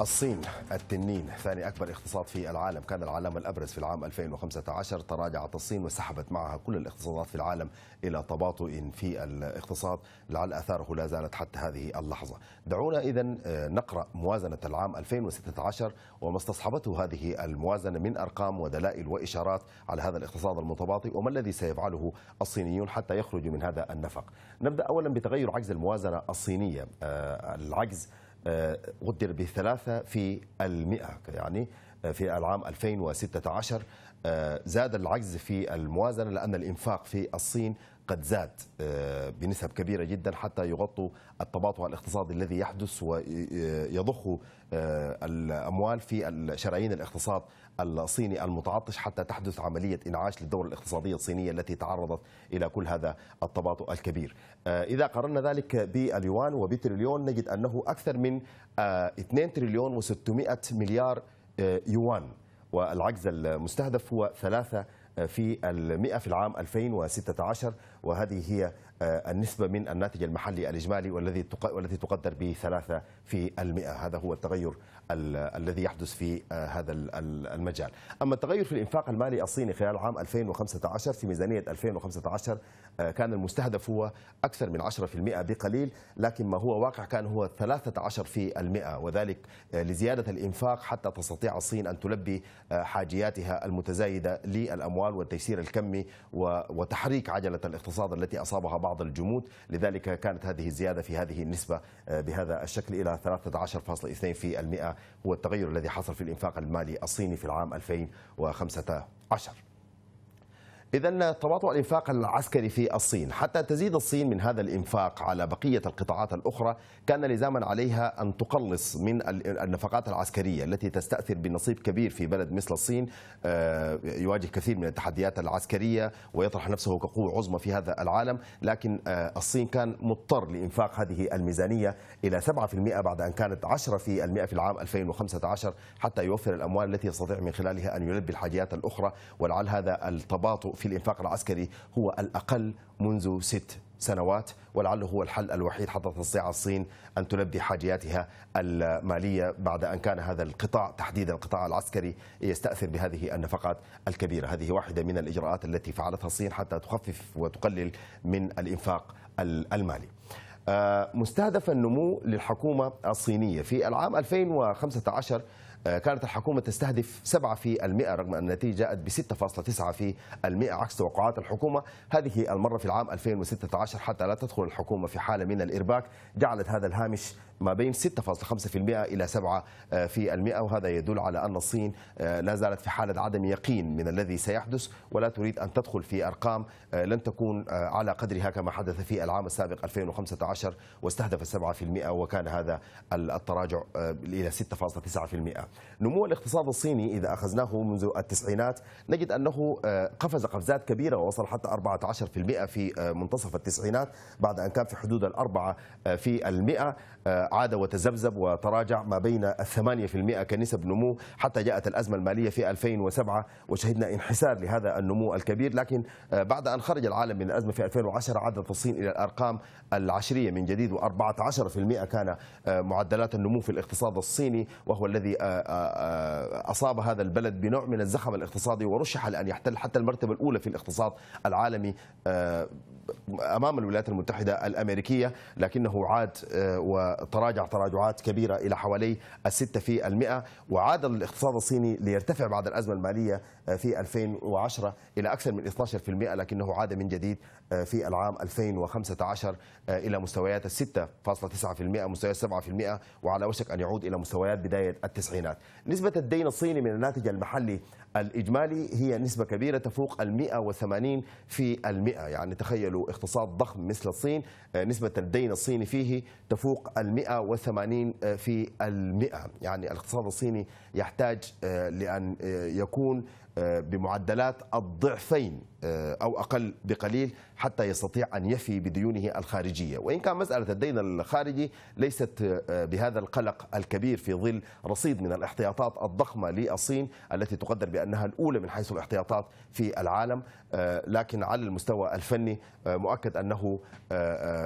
الصين التنين ثاني أكبر اقتصاد في العالم كان العالم الأبرز في العام 2015 تراجعت الصين وسحبت معها كل الاقتصادات في العالم إلى تباطؤ في الاقتصاد لعل أثاره لا زالت حتى هذه اللحظة دعونا إذا آه، نقرأ موازنة العام 2016 وما استصحبته هذه الموازنة من أرقام ودلائل وإشارات على هذا الاقتصاد المتباطئ وما الذي سيفعله الصينيون حتى يخرجوا من هذا النفق نبدأ أولا بتغير عجز الموازنة الصينية آه، العجز غدر آه، بثلاثة في المئة يعني آه، في العام 2016 آه، زاد العجز في الموازنة لأن الإنفاق في الصين قد زاد آه، بنسب كبيرة جدا حتى يغطوا التباطؤ الاقتصادي الذي يحدث ويضخ آه، الأموال في شرايين الاقتصاد الصيني المتعطش حتى تحدث عملية إنعاش للدورة الاقتصادية الصينية التي تعرضت إلى كل هذا التباطؤ الكبير آه، إذا قررنا ذلك باليوان وبتريليون نجد أنه أكثر من 2 تريليون و600 مليار يوان والعجز المستهدف هو 3 في المئة في العام 2016 وهذه هي آه، النسبة من الناتج المحلي الإجمالي والذي والتي تقدر ب 3 في المئة هذا هو التغير الذي يحدث في آه، هذا المجال أما التغير في الإنفاق المالي الصيني خلال عام 2015 في ميزانية 2015 آه، كان المستهدف هو أكثر من 10% بقليل لكن ما هو واقع كان هو 13% وذلك لزيادة الإنفاق حتى تستطيع الصين أن تلبي حاجياتها المتزايدة للأموال الاموال والتيسير الكمي وتحريك عجلة الاقتصاد التي أصابها بعض الجمود لذلك كانت هذه الزيادة في هذه النسبة آه، بهذا الشكل إلى 13.2% هو التغير الذي حصل في الإنفاق المالي الصيني في العام 2015 إذا تواطؤ الإنفاق العسكري في الصين حتى تزيد الصين من هذا الإنفاق على بقية القطاعات الأخرى كان لزاما عليها أن تقلص من النفقات العسكرية التي تستأثر بنصيب كبير في بلد مثل الصين آه، يواجه كثير من التحديات العسكرية ويطرح نفسه كقوة عظمى في هذا العالم لكن آه، الصين كان مضطر لإنفاق هذه الميزانية إلى 7% بعد أن كانت 10% في, في العام 2015 حتى يوفر الأموال التي يستطيع من خلالها أن يلبي الحاجيات الأخرى ولعل هذا التباطؤ في الإنفاق العسكري هو الأقل منذ ست سنوات ولعله هو الحل الوحيد حتى تستطيع الصين أن تلبي حاجياتها المالية بعد أن كان هذا القطاع تحديدا القطاع العسكري يستأثر بهذه النفقات الكبيرة هذه واحدة من الإجراءات التي فعلتها الصين حتى تخفف وتقلل من الإنفاق المالي آه، مستهدف النمو للحكومة الصينية في العام 2015 آه، كانت الحكومة تستهدف 7 في المئة رغم أن النتيجة جاءت ب 6.9 في المئة عكس توقعات الحكومة هذه المرة في العام 2016 حتى لا تدخل الحكومة في حالة من الإرباك جعلت هذا الهامش ما بين 6.5% إلى 7% آه، وهذا يدل على أن الصين آه، لا زالت في حالة عدم يقين من الذي سيحدث ولا تريد أن تدخل في أرقام آه، لن تكون على قدرها كما حدث في العام السابق 2015 واستهدف 7% وكان هذا التراجع إلى 6.9% نمو الاقتصاد الصيني إذا أخذناه منذ التسعينات نجد أنه قفز قفزات كبيرة ووصل حتى 14% في منتصف التسعينات بعد أن كان في حدود الأربعة في المئة عاد وتذبذب وتراجع ما بين الثمانية في المئة كنسب نمو حتى جاءت الأزمة المالية في 2007 وشهدنا انحسار لهذا النمو الكبير لكن آه، بعد أن خرج العالم من الأزمة في 2010 عادت الصين إلى الأرقام العشرية من جديد و14% كان آه، معدلات النمو في الاقتصاد الصيني وهو الذي آه، أصاب هذا البلد بنوع من الزخم الاقتصادي ورشح لأن يحتل حتى المرتبة الأولى في الاقتصاد العالمي امام الولايات المتحده الامريكيه لكنه عاد آه، وتراجع تراجعات كبيره الى حوالي الستة في المئة وعاد الاقتصاد الصيني ليرتفع بعد الازمه الماليه آه، في 2010 الى اكثر من 12% لكنه عاد من جديد آه، في العام 2015 الى مستويات ال 6.9% مستويات 7% وعلى وشك ان يعود الى مستويات بدايه التسعينات. نسبه الدين الصيني من الناتج المحلي الاجمالي هي نسبه كبيره تفوق ال 180 في المئة يعني تخيلوا له اقتصاد ضخم مثل الصين آه، نسبة الدين الصيني فيه تفوق المئة وثمانين آه، في المئة يعني الاقتصاد الصيني يحتاج آه، لأن يكون بمعدلات الضعفين آه، أو أقل بقليل حتى يستطيع أن يفي بديونه الخارجية وإن كان مسألة الدين الخارجي ليست آه، بهذا القلق الكبير في ظل رصيد من الاحتياطات الضخمة للصين التي تقدر بأنها الأولى من حيث الاحتياطات في العالم آه، لكن على المستوى الفني مؤكد أنه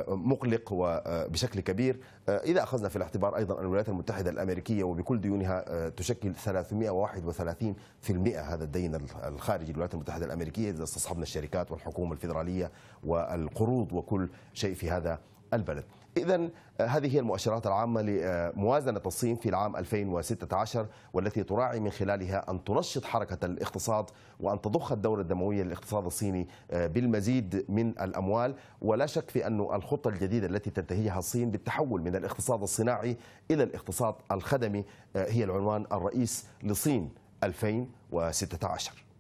مقلق وبشكل كبير إذا أخذنا في الاعتبار أيضا الولايات المتحدة الأمريكية وبكل ديونها تشكل 331% هذا الدين الخارجي الولايات المتحدة الأمريكية إذا تصحبنا الشركات والحكومة الفيدرالية والقروض وكل شيء في هذا البلد إذا آه، هذه هي المؤشرات العامة لموازنة الصين في العام 2016 والتي تراعي من خلالها أن تنشط حركة الاقتصاد وأن تضخ الدورة الدموية للاقتصاد الصيني آه، بالمزيد من الأموال ولا شك في أن الخطة الجديدة التي تنتهيها الصين بالتحول من الاقتصاد الصناعي إلى الاقتصاد الخدمي آه، هي العنوان الرئيس لصين 2016